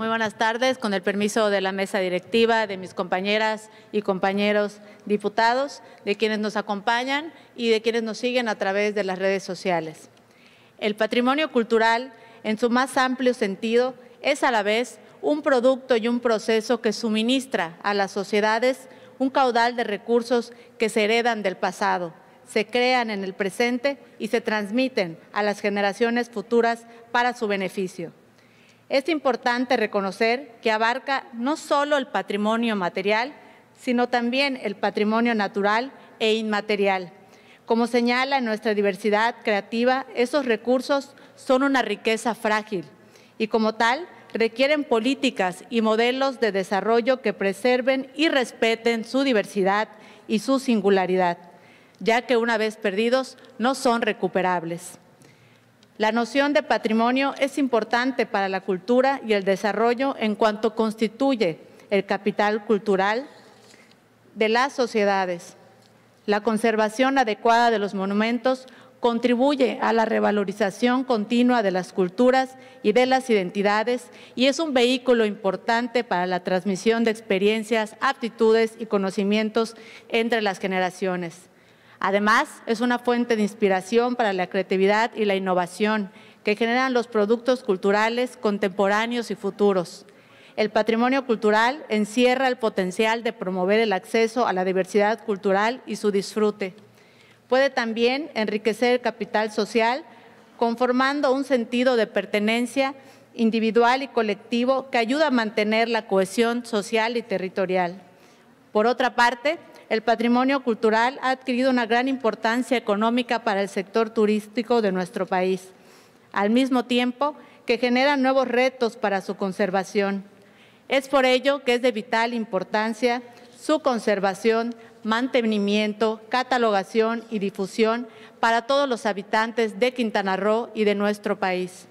Muy buenas tardes, con el permiso de la mesa directiva, de mis compañeras y compañeros diputados, de quienes nos acompañan y de quienes nos siguen a través de las redes sociales. El patrimonio cultural, en su más amplio sentido, es a la vez un producto y un proceso que suministra a las sociedades un caudal de recursos que se heredan del pasado, se crean en el presente y se transmiten a las generaciones futuras para su beneficio. Es importante reconocer que abarca no solo el patrimonio material, sino también el patrimonio natural e inmaterial. Como señala nuestra diversidad creativa, esos recursos son una riqueza frágil y como tal requieren políticas y modelos de desarrollo que preserven y respeten su diversidad y su singularidad, ya que una vez perdidos no son recuperables. La noción de patrimonio es importante para la cultura y el desarrollo en cuanto constituye el capital cultural de las sociedades. La conservación adecuada de los monumentos contribuye a la revalorización continua de las culturas y de las identidades y es un vehículo importante para la transmisión de experiencias, aptitudes y conocimientos entre las generaciones. Además, es una fuente de inspiración para la creatividad y la innovación que generan los productos culturales contemporáneos y futuros. El patrimonio cultural encierra el potencial de promover el acceso a la diversidad cultural y su disfrute. Puede también enriquecer el capital social conformando un sentido de pertenencia individual y colectivo que ayuda a mantener la cohesión social y territorial. Por otra parte, el patrimonio cultural ha adquirido una gran importancia económica para el sector turístico de nuestro país, al mismo tiempo que genera nuevos retos para su conservación. Es por ello que es de vital importancia su conservación, mantenimiento, catalogación y difusión para todos los habitantes de Quintana Roo y de nuestro país.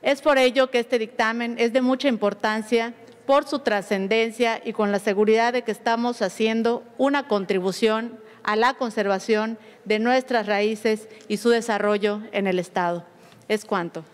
Es por ello que este dictamen es de mucha importancia por su trascendencia y con la seguridad de que estamos haciendo una contribución a la conservación de nuestras raíces y su desarrollo en el Estado. Es cuanto.